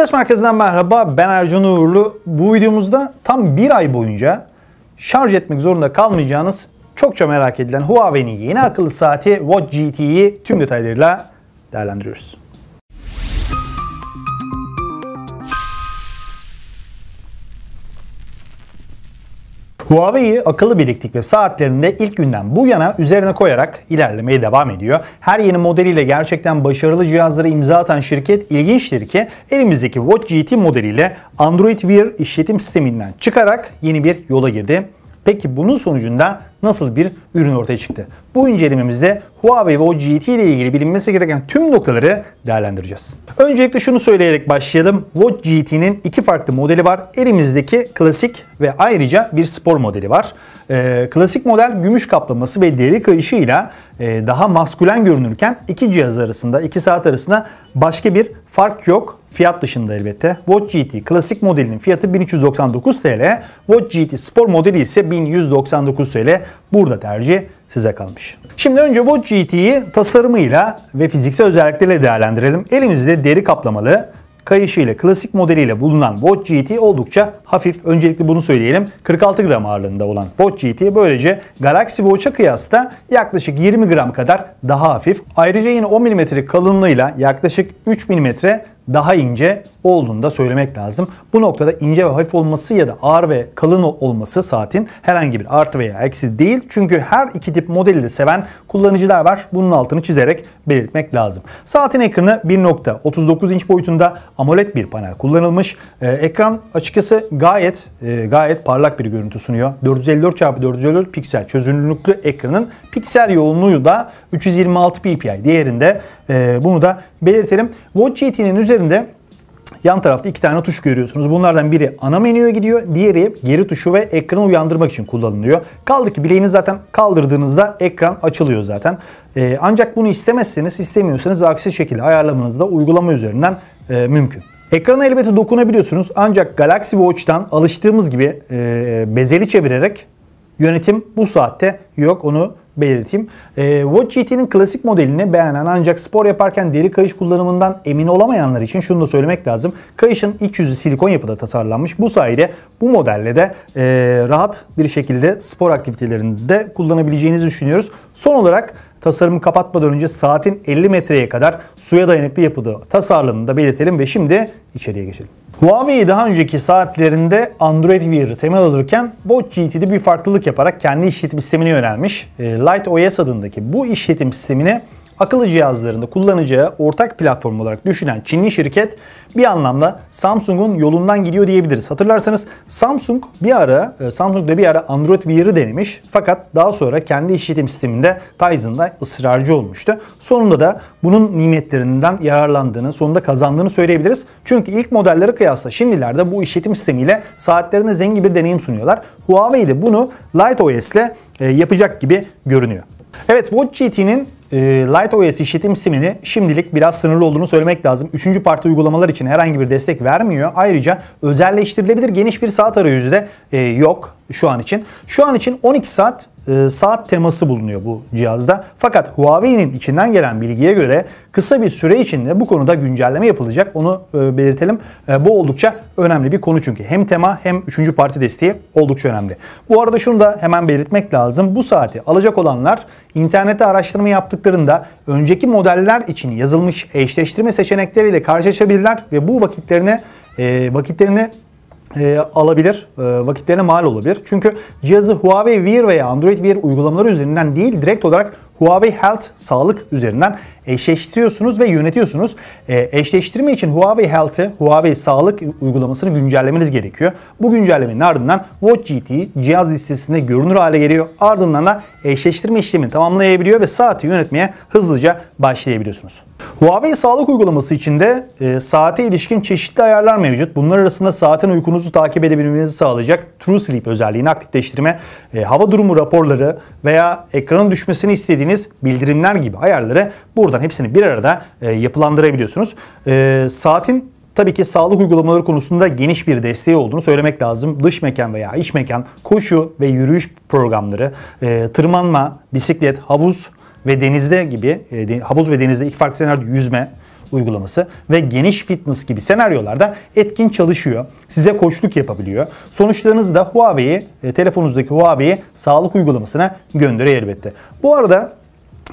Fitness Merkezi'nden merhaba ben Ercan Uğurlu. Bu videomuzda tam bir ay boyunca şarj etmek zorunda kalmayacağınız çokça merak edilen Huawei'nin yeni akıllı saati Watch GT'yi tüm detaylarıyla değerlendiriyoruz. Huawei'yi akıllı birliklik ve saatlerinde ilk günden bu yana üzerine koyarak ilerlemeye devam ediyor. Her yeni modeliyle gerçekten başarılı cihazları imza atan şirket ilginçtir ki elimizdeki Watch GT modeliyle Android Wear işletim sisteminden çıkarak yeni bir yola girdi. Peki bunun sonucunda nasıl bir ürün ortaya çıktı? Bu incelememizde Huawei ve o GT ile ilgili bilinmesi gereken tüm noktaları değerlendireceğiz. Öncelikle şunu söyleyerek başlayalım. Watch GT'nin iki farklı modeli var. Elimizdeki klasik ve ayrıca bir spor modeli var. Ee, klasik model gümüş kaplaması ve deri kayışıyla e, daha maskülen görünürken iki cihaz arasında, iki saat arasında başka bir Fark yok. Fiyat dışında elbette. Watch GT klasik modelinin fiyatı 1399 TL. Watch GT spor modeli ise 1199 TL. Burada tercih size kalmış. Şimdi önce Watch GT'yi tasarımıyla ve fiziksel özellikleriyle değerlendirelim. Elimizde deri kaplamalı kayışıyla klasik modeliyle bulunan Watch GT oldukça hafif. Öncelikle bunu söyleyelim. 46 gram ağırlığında olan Watch GT böylece Galaxy Watch'a kıyasla yaklaşık 20 gram kadar daha hafif. Ayrıca yine 10 mm kalınlığıyla yaklaşık 3 mm daha ince olduğunu da söylemek lazım. Bu noktada ince ve hafif olması ya da ağır ve kalın olması saatin herhangi bir artı veya eksi değil. Çünkü her iki tip modeli de seven kullanıcılar var. Bunun altını çizerek belirtmek lazım. Saatin ekranı 1.39 inç boyutunda AMOLED bir panel kullanılmış. Ee, ekran açıkçası gayet e, gayet parlak bir görüntü sunuyor. 454x454 piksel çözünürlüklü ekranın piksel yoğunluğu da 326 ppi değerinde ee, bunu da belirtelim. Watch GT'nin e üzerinde Yan tarafta iki tane tuş görüyorsunuz. Bunlardan biri ana menüye gidiyor. Diğeri geri tuşu ve ekranı uyandırmak için kullanılıyor. Kaldı ki bileğini zaten kaldırdığınızda ekran açılıyor zaten. Ee, ancak bunu istemezseniz, istemiyorsanız aksi şekilde ayarlamanız da uygulama üzerinden e, mümkün. Ekrana elbette dokunabiliyorsunuz ancak Galaxy Watch'tan alıştığımız gibi e, bezeli çevirerek Yönetim bu saatte yok onu belirteyim. Ee, e, Watch GT'nin klasik modelini beğenen ancak spor yaparken deri kayış kullanımından emin olamayanlar için şunu da söylemek lazım. Kayışın iç yüzü silikon yapıda tasarlanmış. Bu sayede bu modelle de e, rahat bir şekilde spor aktivitelerinde kullanabileceğinizi düşünüyoruz. Son olarak tasarımı kapatmadan önce saatin 50 metreye kadar suya dayanıklı yapıda tasarlanını da belirtelim ve şimdi içeriye geçelim. Huawei daha önceki saatlerinde Android Wear'ı temel alırken Watch GT'de bir farklılık yaparak kendi işletim sistemine yönelmiş. E, Light OS adındaki bu işletim sistemine akıllı cihazlarında kullanacağı ortak platform olarak düşünen Çinli şirket bir anlamda Samsung'un yolundan gidiyor diyebiliriz. Hatırlarsanız Samsung bir ara e, Samsung da bir ara Android VR'ı denemiş fakat daha sonra kendi işletim sisteminde Tizen'da ısrarcı olmuştu. Sonunda da bunun nimetlerinden yararlandığını, sonunda kazandığını söyleyebiliriz. Çünkü ilk modellere kıyasla şimdilerde bu işletim sistemiyle saatlerine zengin bir deneyim sunuyorlar. Huawei de bunu OS ile e, yapacak gibi görünüyor. Evet Watch GT'nin ee, Light LightOS işletim sistemini şimdilik biraz sınırlı olduğunu söylemek lazım. Üçüncü parti uygulamalar için herhangi bir destek vermiyor. Ayrıca özelleştirilebilir geniş bir saat arayüzü de e, yok şu an için. Şu an için 12 saat e, saat teması bulunuyor bu cihazda. Fakat Huawei'nin içinden gelen bilgiye göre kısa bir süre içinde bu konuda güncelleme yapılacak. Onu e, belirtelim. E, bu oldukça önemli bir konu çünkü. Hem tema hem 3. parti desteği oldukça önemli. Bu arada şunu da hemen belirtmek lazım. Bu saati alacak olanlar internette araştırma yaptıklarında önceki modeller için yazılmış eşleştirme seçenekleriyle karşılaşabilirler ve bu vakitlerine e, vakitlerini e, alabilir, e, vakitlerine mal olabilir. Çünkü cihazı Huawei Wear veya Android Wear uygulamaları üzerinden değil direkt olarak Huawei Health sağlık üzerinden eşleştiriyorsunuz ve yönetiyorsunuz. E, eşleştirme için Huawei Health'ı, Huawei sağlık uygulamasını güncellemeniz gerekiyor. Bu güncellemenin ardından Watch GT cihaz listesinde görünür hale geliyor. Ardından da eşleştirme işlemini tamamlayabiliyor ve saati yönetmeye hızlıca başlayabiliyorsunuz. Huawei sağlık uygulaması içinde e, saate ilişkin çeşitli ayarlar mevcut. Bunlar arasında saatin uykunuzu takip edebilmenizi sağlayacak True Sleep özelliğini aktifleştirme, e, hava durumu raporları veya ekranın düşmesini istediğiniz istediğiniz bildirimler gibi ayarları buradan hepsini bir arada e, yapılandırabiliyorsunuz. E, saatin Tabii ki sağlık uygulamaları konusunda geniş bir desteği olduğunu söylemek lazım. Dış mekan veya iç mekan, koşu ve yürüyüş programları, e, tırmanma, bisiklet, havuz ve denizde gibi, e, de, havuz ve denizde iki farklı senaryo yüzme, uygulaması ve geniş fitness gibi senaryolarda etkin çalışıyor. Size koçluk yapabiliyor. Sonuçlarınız da Huawei'yi, e, telefonunuzdaki Huawei'yi sağlık uygulamasına gönderiyor elbette. Bu arada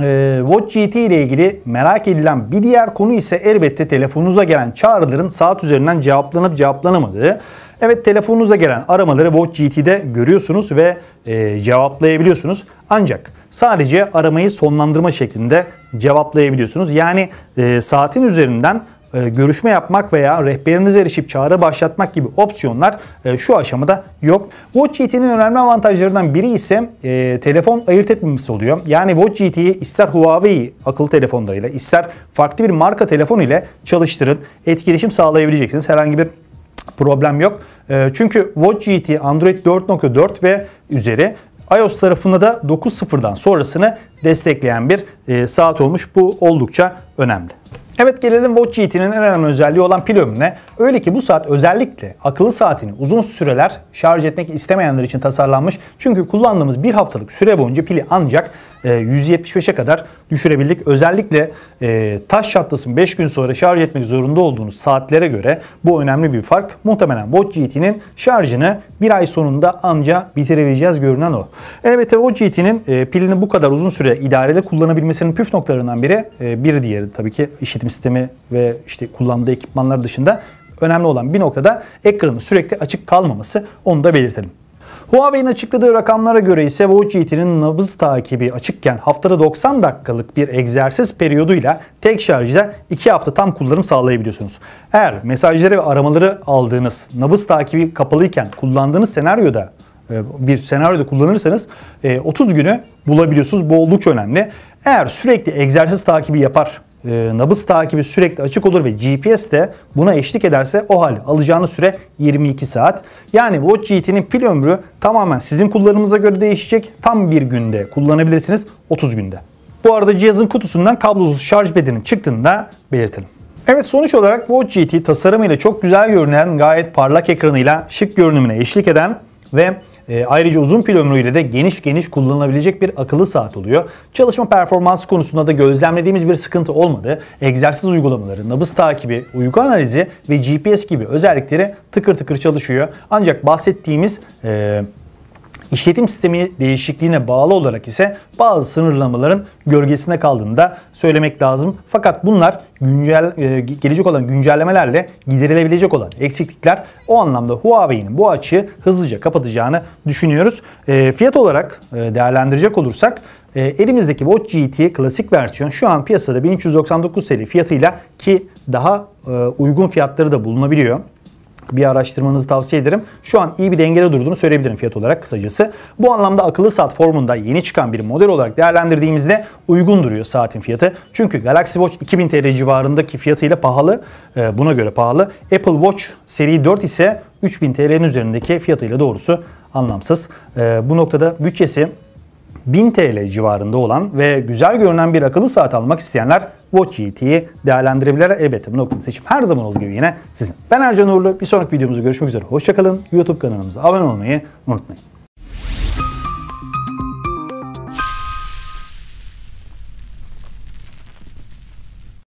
e, Watch GT ile ilgili merak edilen bir diğer konu ise elbette telefonunuza gelen çağrıların saat üzerinden cevaplanıp cevaplanamadığı. Evet telefonunuza gelen aramaları Watch GT'de görüyorsunuz ve e, cevaplayabiliyorsunuz. Ancak sadece aramayı sonlandırma şeklinde cevaplayabiliyorsunuz. Yani e, saatin üzerinden e, görüşme yapmak veya rehberinize erişip çağrı başlatmak gibi opsiyonlar e, şu aşamada yok. Watch GT'nin önemli avantajlarından biri ise e, telefon ayırt etmemesi oluyor. Yani Watch GT'yi ister Huawei akıllı telefonlarıyla ister farklı bir marka telefon ile çalıştırın. Etkileşim sağlayabileceksiniz. Herhangi bir problem yok. E, çünkü Watch GT Android 4.4 ve üzeri iOS tarafında da 9.0'dan sonrasını destekleyen bir e, saat olmuş. Bu oldukça önemli. Evet gelelim Watch GT'nin en önemli özelliği olan pil ömrüne. Öyle ki bu saat özellikle akıllı saatini uzun süreler şarj etmek istemeyenler için tasarlanmış. Çünkü kullandığımız bir haftalık süre boyunca pili ancak %175'e kadar düşürebildik. Özellikle e, taş çatlasın 5 gün sonra şarj etmek zorunda olduğunuz saatlere göre bu önemli bir fark. Muhtemelen Watch GT'nin şarjını bir ay sonunda anca bitirebileceğiz görünen o. Elbette Watch GT'nin e, pilini bu kadar uzun süre idarede kullanabilmesinin püf noktalarından biri e, bir diğeri tabii ki işletim sistemi ve işte kullandığı ekipmanlar dışında önemli olan bir noktada ekranın sürekli açık kalmaması onu da belirtelim. Huawei'nin açıkladığı rakamlara göre ise Watch GT'nin nabız takibi açıkken haftada 90 dakikalık bir egzersiz periyoduyla tek şarjda 2 hafta tam kullanım sağlayabiliyorsunuz. Eğer mesajları ve aramaları aldığınız nabız takibi kapalıyken kullandığınız senaryoda e, bir senaryoda kullanırsanız 30 e, günü bulabiliyorsunuz. Bu oldukça önemli. Eğer sürekli egzersiz takibi yapar e, nabız takibi sürekli açık olur ve GPS de buna eşlik ederse o hal alacağınız süre 22 saat. Yani Watch GT'nin pil ömrü tamamen sizin kullanımınıza göre değişecek. Tam bir günde kullanabilirsiniz 30 günde. Bu arada cihazın kutusundan kablosuz şarj bedenin çıktığında belirtelim. Evet sonuç olarak Watch GT tasarımıyla çok güzel görünen gayet parlak ekranıyla şık görünümüne eşlik eden ve e, ayrıca uzun pil ömrüyle de geniş geniş kullanılabilecek bir akıllı saat oluyor. Çalışma performansı konusunda da gözlemlediğimiz bir sıkıntı olmadı. Egzersiz uygulamaları, nabız takibi, uyku analizi ve GPS gibi özellikleri tıkır tıkır çalışıyor. Ancak bahsettiğimiz e, İşletim sistemi değişikliğine bağlı olarak ise bazı sınırlamaların gölgesinde kaldığını da söylemek lazım. Fakat bunlar güncel e, gelecek olan güncellemelerle giderilebilecek olan eksiklikler o anlamda Huawei'nin bu açığı hızlıca kapatacağını düşünüyoruz. E, fiyat olarak e, değerlendirecek olursak elimizdeki Watch GT klasik versiyon şu an piyasada 1399 TL fiyatıyla ki daha uygun fiyatları da bulunabiliyor bir araştırmanızı tavsiye ederim. Şu an iyi bir dengede durduğunu söyleyebilirim fiyat olarak kısacası. Bu anlamda akıllı saat formunda yeni çıkan bir model olarak değerlendirdiğimizde uygun duruyor saatin fiyatı. Çünkü Galaxy Watch 2000 TL civarındaki fiyatıyla pahalı. E, buna göre pahalı. Apple Watch seri 4 ise 3000 TL'nin üzerindeki fiyatıyla doğrusu anlamsız. E, bu noktada bütçesi 1000 TL civarında olan ve güzel görünen bir akıllı saat almak isteyenler Watch GT'yi e değerlendirebilirler. Elbette bu noktada seçim her zaman olduğu gibi yine sizin. Ben Ercan Uğurlu. Bir sonraki videomuzda görüşmek üzere. Hoşçakalın. YouTube kanalımıza abone olmayı unutmayın.